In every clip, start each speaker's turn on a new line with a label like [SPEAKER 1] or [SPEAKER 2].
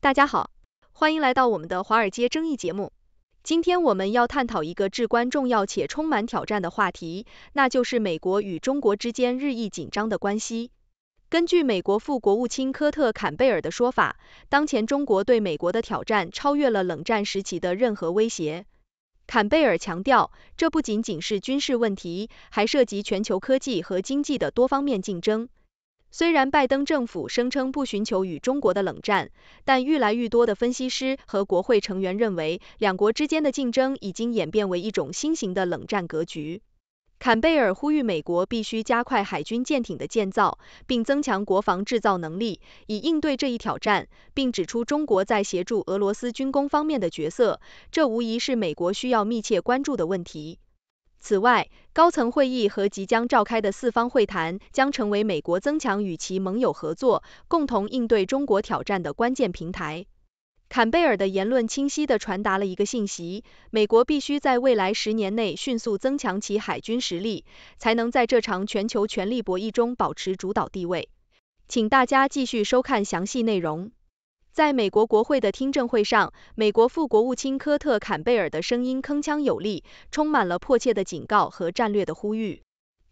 [SPEAKER 1] 大家好，欢迎来到我们的华尔街争议节目。今天我们要探讨一个至关重要且充满挑战的话题，那就是美国与中国之间日益紧张的关系。根据美国副国务卿科特·坎贝尔的说法，当前中国对美国的挑战超越了冷战时期的任何威胁。坎贝尔强调，这不仅仅是军事问题，还涉及全球科技和经济的多方面竞争。虽然拜登政府声称不寻求与中国的冷战，但愈来愈多的分析师和国会成员认为，两国之间的竞争已经演变为一种新型的冷战格局。坎贝尔呼吁美国必须加快海军舰艇的建造，并增强国防制造能力，以应对这一挑战，并指出中国在协助俄罗斯军工方面的角色，这无疑是美国需要密切关注的问题。此外，高层会议和即将召开的四方会谈将成为美国增强与其盟友合作、共同应对中国挑战的关键平台。坎贝尔的言论清晰地传达了一个信息：美国必须在未来十年内迅速增强其海军实力，才能在这场全球权力博弈中保持主导地位。请大家继续收看详细内容。在美国国会的听证会上，美国副国务卿科特·坎贝尔的声音铿锵有力，充满了迫切的警告和战略的呼吁。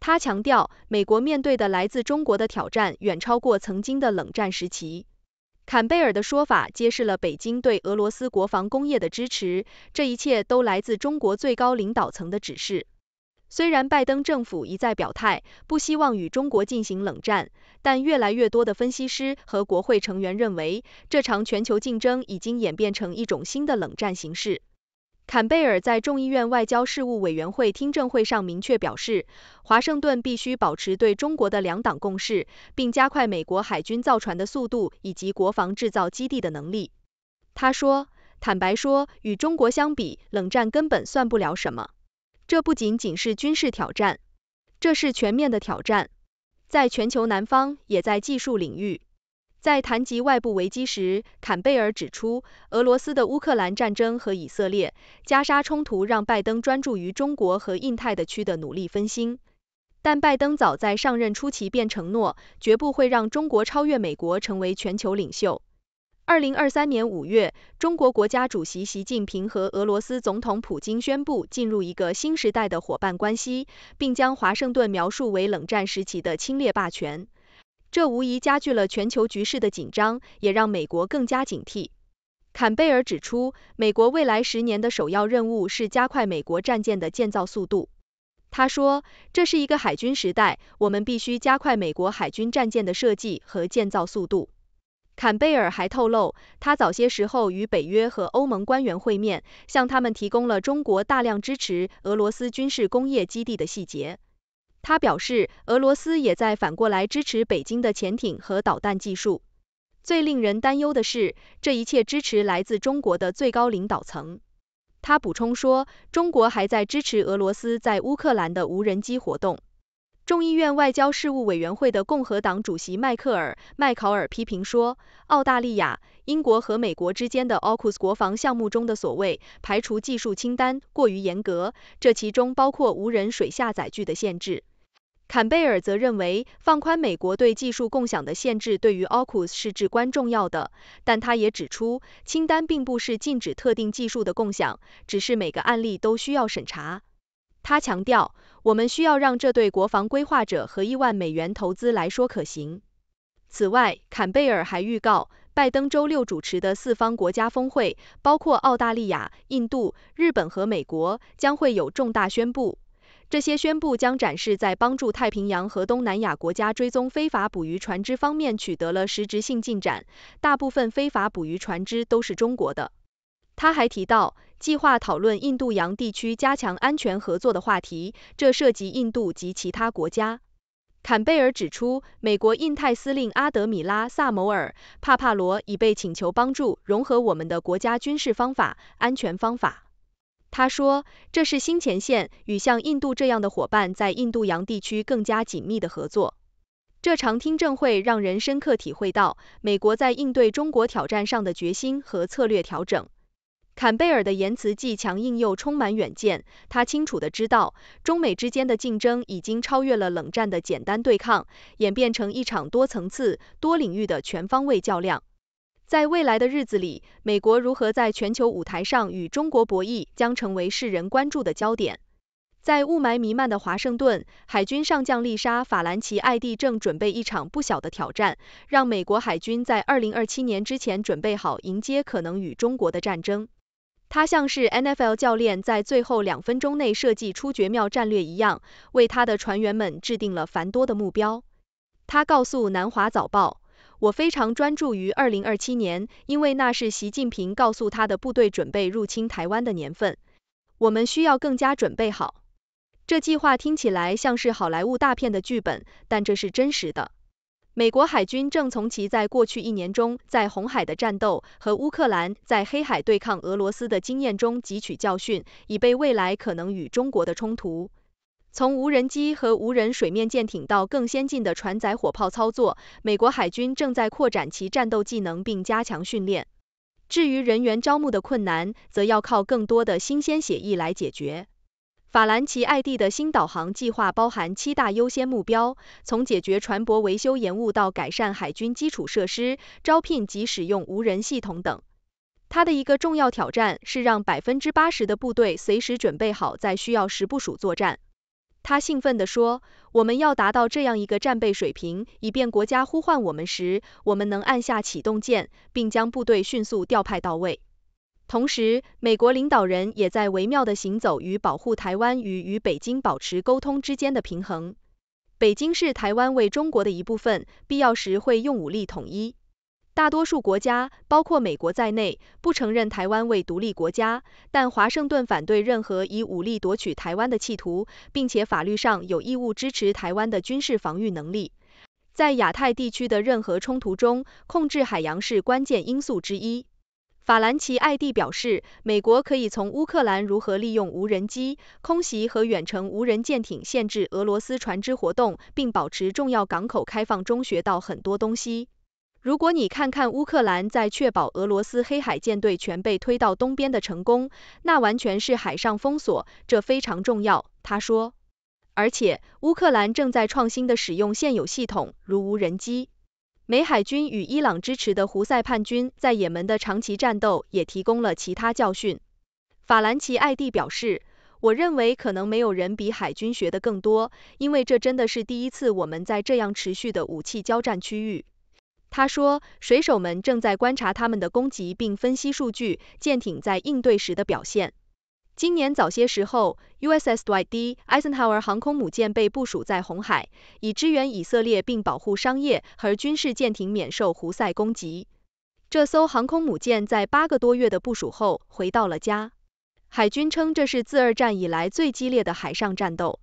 [SPEAKER 1] 他强调，美国面对的来自中国的挑战远超过曾经的冷战时期。坎贝尔的说法揭示了北京对俄罗斯国防工业的支持，这一切都来自中国最高领导层的指示。虽然拜登政府一再表态不希望与中国进行冷战，但越来越多的分析师和国会成员认为，这场全球竞争已经演变成一种新的冷战形式。坎贝尔在众议院外交事务委员会听证会上明确表示，华盛顿必须保持对中国的两党共识，并加快美国海军造船的速度以及国防制造基地的能力。他说：“坦白说，与中国相比，冷战根本算不了什么。”这不仅仅是军事挑战，这是全面的挑战，在全球南方，也在技术领域。在谈及外部危机时，坎贝尔指出，俄罗斯的乌克兰战争和以色列加沙冲突让拜登专注于中国和印太的区的努力分心。但拜登早在上任初期便承诺，绝不会让中国超越美国成为全球领袖。二零二三年五月，中国国家主席习近平和俄罗斯总统普京宣布进入一个新时代的伙伴关系，并将华盛顿描述为冷战时期的侵略霸权。这无疑加剧了全球局势的紧张，也让美国更加警惕。坎贝尔指出，美国未来十年的首要任务是加快美国战舰的建造速度。他说：“这是一个海军时代，我们必须加快美国海军战舰的设计和建造速度。”坎贝尔还透露，他早些时候与北约和欧盟官员会面，向他们提供了中国大量支持俄罗斯军事工业基地的细节。他表示，俄罗斯也在反过来支持北京的潜艇和导弹技术。最令人担忧的是，这一切支持来自中国的最高领导层。他补充说，中国还在支持俄罗斯在乌克兰的无人机活动。众议院外交事务委员会的共和党主席迈克尔·麦考尔批评说，澳大利亚、英国和美国之间的 AUKUS 国防项目中的所谓排除技术清单过于严格，这其中包括无人水下载具的限制。坎贝尔则认为，放宽美国对技术共享的限制对于 AUKUS 是至关重要的，但他也指出，清单并不是禁止特定技术的共享，只是每个案例都需要审查。他强调，我们需要让这对国防规划者和亿万美元投资来说可行。此外，坎贝尔还预告，拜登周六主持的四方国家峰会，包括澳大利亚、印度、日本和美国，将会有重大宣布。这些宣布将展示在帮助太平洋和东南亚国家追踪非法捕鱼船只方面取得了实质性进展。大部分非法捕鱼船只都是中国的。他还提到。计划讨论印度洋地区加强安全合作的话题，这涉及印度及其他国家。坎贝尔指出，美国印太司令阿德米拉·萨摩尔·帕帕罗已被请求帮助融合我们的国家军事方法、安全方法。他说，这是新前线与像印度这样的伙伴在印度洋地区更加紧密的合作。这场听证会让人深刻体会到美国在应对中国挑战上的决心和策略调整。坎贝尔的言辞既强硬又充满远见，他清楚地知道，中美之间的竞争已经超越了冷战的简单对抗，演变成一场多层次、多领域的全方位较量。在未来的日子里，美国如何在全球舞台上与中国博弈，将成为世人关注的焦点。在雾霾弥漫的华盛顿，海军上将丽莎·法兰奇·艾蒂正准备一场不小的挑战，让美国海军在二零二七年之前准备好迎接可能与中国的战争。他像是 NFL 教练在最后两分钟内设计出绝妙战略一样，为他的船员们制定了繁多的目标。他告诉《南华早报》：“我非常专注于2027年，因为那是习近平告诉他的部队准备入侵台湾的年份。我们需要更加准备好。”这计划听起来像是好莱坞大片的剧本，但这是真实的。美国海军正从其在过去一年中在红海的战斗和乌克兰在黑海对抗俄罗斯的经验中汲取教训，以备未来可能与中国的冲突。从无人机和无人水面舰艇到更先进的船载火炮操作，美国海军正在扩展其战斗技能并加强训练。至于人员招募的困难，则要靠更多的新鲜血液来解决。法兰奇艾蒂的新导航计划包含七大优先目标，从解决船舶维修延误到改善海军基础设施、招聘及使用无人系统等。他的一个重要挑战是让百分之八十的部队随时准备好，在需要时部署作战。他兴奋地说：“我们要达到这样一个战备水平，以便国家呼唤我们时，我们能按下启动键，并将部队迅速调派到位。”同时，美国领导人也在微妙的行走与保护台湾与与北京保持沟通之间的平衡。北京是台湾为中国的一部分，必要时会用武力统一。大多数国家，包括美国在内，不承认台湾为独立国家，但华盛顿反对任何以武力夺取台湾的企图，并且法律上有义务支持台湾的军事防御能力。在亚太地区的任何冲突中，控制海洋是关键因素之一。法兰奇艾蒂表示，美国可以从乌克兰如何利用无人机、空袭和远程无人舰艇限制俄罗斯船只活动，并保持重要港口开放中学到很多东西。如果你看看乌克兰在确保俄罗斯黑海舰队全被推到东边的成功，那完全是海上封锁，这非常重要。他说，而且乌克兰正在创新地使用现有系统，如无人机。美海军与伊朗支持的胡塞叛军在也门的长期战斗也提供了其他教训。法兰奇艾蒂表示：“我认为可能没有人比海军学的更多，因为这真的是第一次我们在这样持续的武器交战区域。”他说：“水手们正在观察他们的攻击并分析数据，舰艇在应对时的表现。”今年早些时候，USS Dwight D Eisenhower 航空母舰被部署在红海，以支援以色列并保护商业和军事舰艇免受胡塞攻击。这艘航空母舰在八个多月的部署后回到了家。海军称这是自二战以来最激烈的海上战斗。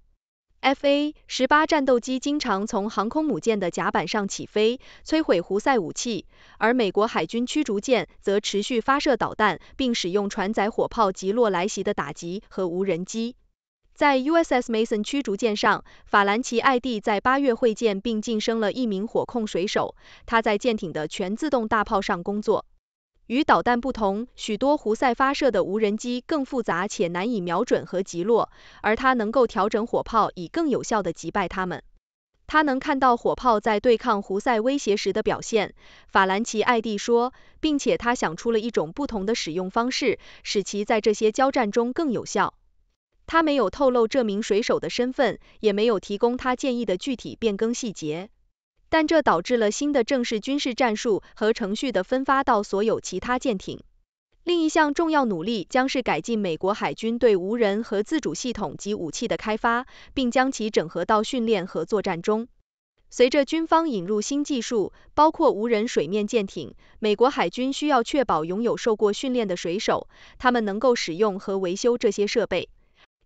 [SPEAKER 1] F/A-18 战斗机经常从航空母舰的甲板上起飞，摧毁胡塞武器，而美国海军驱逐舰则持续发射导弹，并使用船载火炮击落来袭的打击和无人机。在 USS Mason 驱逐舰上，法兰奇艾蒂在八月会见并晋升了一名火控水手，他在舰艇的全自动大炮上工作。与导弹不同，许多胡塞发射的无人机更复杂且难以瞄准和击落，而它能够调整火炮以更有效地击败它们。他能看到火炮在对抗胡塞威胁时的表现，法兰奇艾蒂说，并且他想出了一种不同的使用方式，使其在这些交战中更有效。他没有透露这名水手的身份，也没有提供他建议的具体变更细节。但这导致了新的正式军事战术和程序的分发到所有其他舰艇。另一项重要努力将是改进美国海军对无人和自主系统及武器的开发，并将其整合到训练和作战中。随着军方引入新技术，包括无人水面舰艇，美国海军需要确保拥有受过训练的水手，他们能够使用和维修这些设备。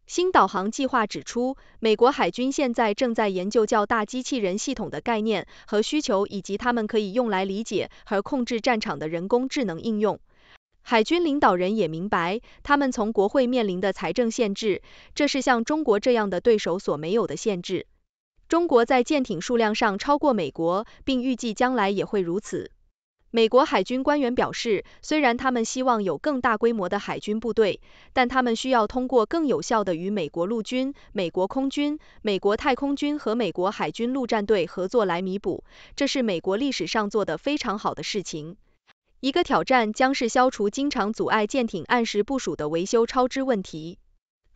[SPEAKER 1] 新导航计划指出，美国海军现在正在研究较大机器人系统的概念和需求，以及他们可以用来理解和控制战场的人工智能应用。海军领导人也明白，他们从国会面临的财政限制，这是像中国这样的对手所没有的限制。中国在舰艇数量上超过美国，并预计将来也会如此。美国海军官员表示，虽然他们希望有更大规模的海军部队，但他们需要通过更有效的与美国陆军、美国空军、美国太空军和美国海军陆战队合作来弥补。这是美国历史上做的非常好的事情。一个挑战将是消除经常阻碍舰艇按时部署的维修超支问题。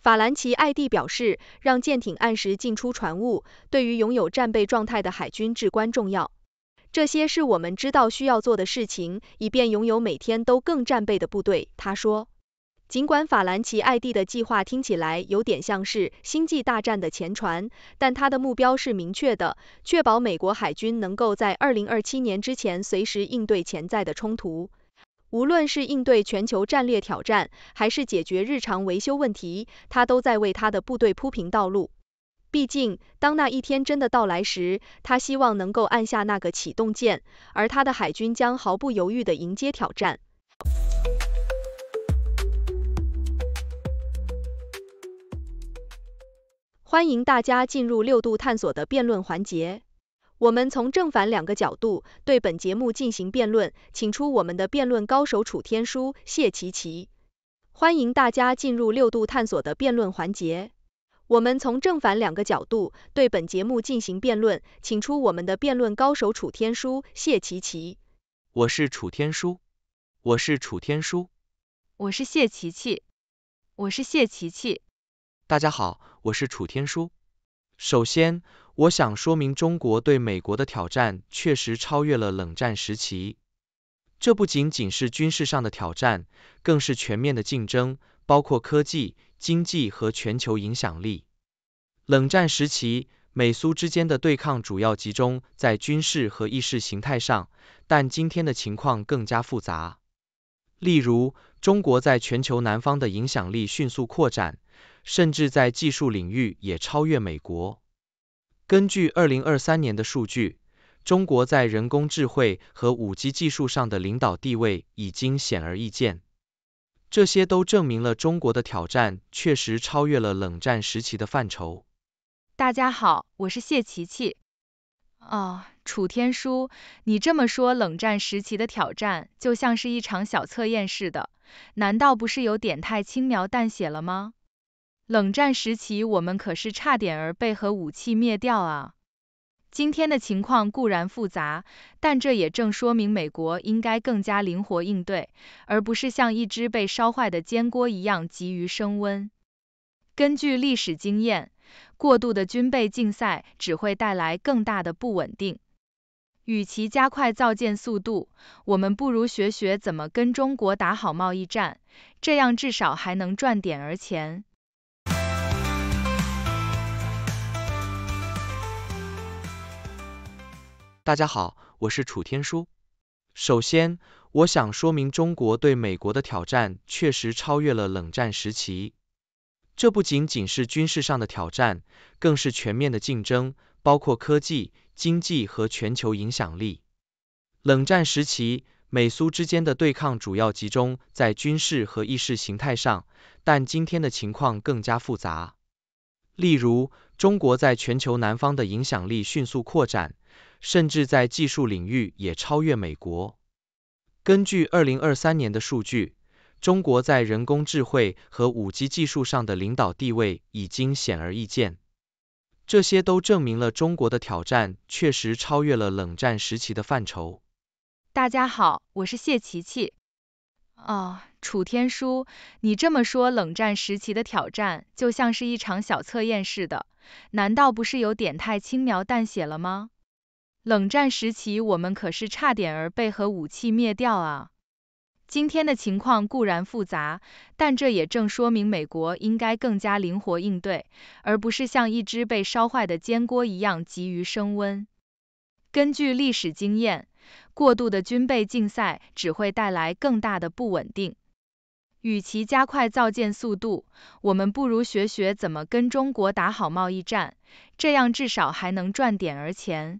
[SPEAKER 1] 法兰奇艾蒂表示，让舰艇按时进出船坞对于拥有战备状态的海军至关重要。这些是我们知道需要做的事情，以便拥有每天都更战备的部队。他说，尽管法兰奇艾蒂的计划听起来有点像是《星际大战》的前传，但他的目标是明确的，确保美国海军能够在二零二七年之前随时应对潜在的冲突。无论是应对全球战略挑战，还是解决日常维修问题，他都在为他的部队铺平道路。毕竟，当那一天真的到来时，他希望能够按下那个启动键，而他的海军将毫不犹豫的迎接挑战。欢迎大家进入六度探索的辩论环节，我们从正反两个角度对本节目进行辩论，请出我们的辩论高手楚天舒、谢琪琪。欢迎大家进入六度探索的辩论环节。我们从正反两个角度对本节目进行辩论，请出我们的辩论高手楚天舒、谢琪琪。
[SPEAKER 2] 我是楚天舒，我是楚天舒，我是谢琪琪，我是谢琪琪。大家好，我是楚天舒。首先，我想说明，中国对美国的挑战确实超越了冷战时期。这不仅仅是军事上的挑战，更是全面的竞争，包括科技。经济和全球影响力。冷战时期，美苏之间的对抗主要集中在军事和意识形态上，但今天的情况更加复杂。例如，中国在全球南方的影响力迅速扩展，甚至在技术领域也超越美国。根据二零二三年的数据，中国在人工智慧和五 G 技术上的领导地位已经显而易见。这些都证明了中国的挑战确实超越了冷战时期的范畴。
[SPEAKER 3] 大家好，我是谢琪琪。啊，楚天舒，你这么说冷战时期的挑战，就像是一场小测验似的，难道不是有点太轻描淡写了吗？冷战时期，我们可是差点儿被核武器灭掉啊！今天的情况固然复杂，但这也正说明美国应该更加灵活应对，而不是像一只被烧坏的煎锅一样急于升温。根据历史经验，过度的军备竞赛只会带来更大的不稳定。与其加快造舰速度，我们不如学学怎么跟中国打好贸易战，这样至少还能赚点儿钱。
[SPEAKER 2] 大家好，我是楚天舒。首先，我想说明，中国对美国的挑战确实超越了冷战时期。这不仅仅是军事上的挑战，更是全面的竞争，包括科技、经济和全球影响力。冷战时期，美苏之间的对抗主要集中在军事和意识形态上，但今天的情况更加复杂。例如，中国在全球南方的影响力迅速扩展。甚至在技术领域也超越美国。根据二零二三年的数据，中国在人工智能和五 G 技术上的领导地位已经显而易见。这些都证明了中国的挑战确实超越了冷战时期的范畴。
[SPEAKER 3] 大家好，我是谢琪琪。啊，楚天舒，你这么说冷战时期的挑战，就像是一场小测验似的，难道不是有点太轻描淡写了吗？冷战时期，我们可是差点儿被核武器灭掉啊！今天的情况固然复杂，但这也正说明美国应该更加灵活应对，而不是像一只被烧坏的煎锅一样急于升温。根据历史经验，过度的军备竞赛只会带来更大的不稳定。与其加快造舰速度，我们不如学学怎么跟中国打好贸易战，这样至少还能赚点儿钱。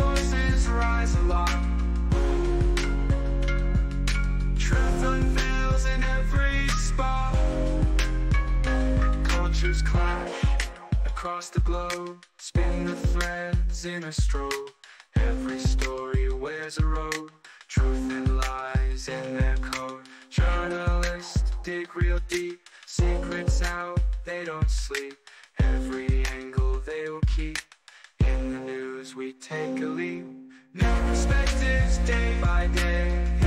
[SPEAKER 3] voices rise aloft. Truth unveils in every spot.
[SPEAKER 2] Cultures clash across the globe. Spin the threads in a stroke. Every story wears a robe. Truth and lies in their code. Journalists dig real deep. Secrets out, they don't sleep. Every angle they will keep as we take a leap. New perspectives day by
[SPEAKER 3] day.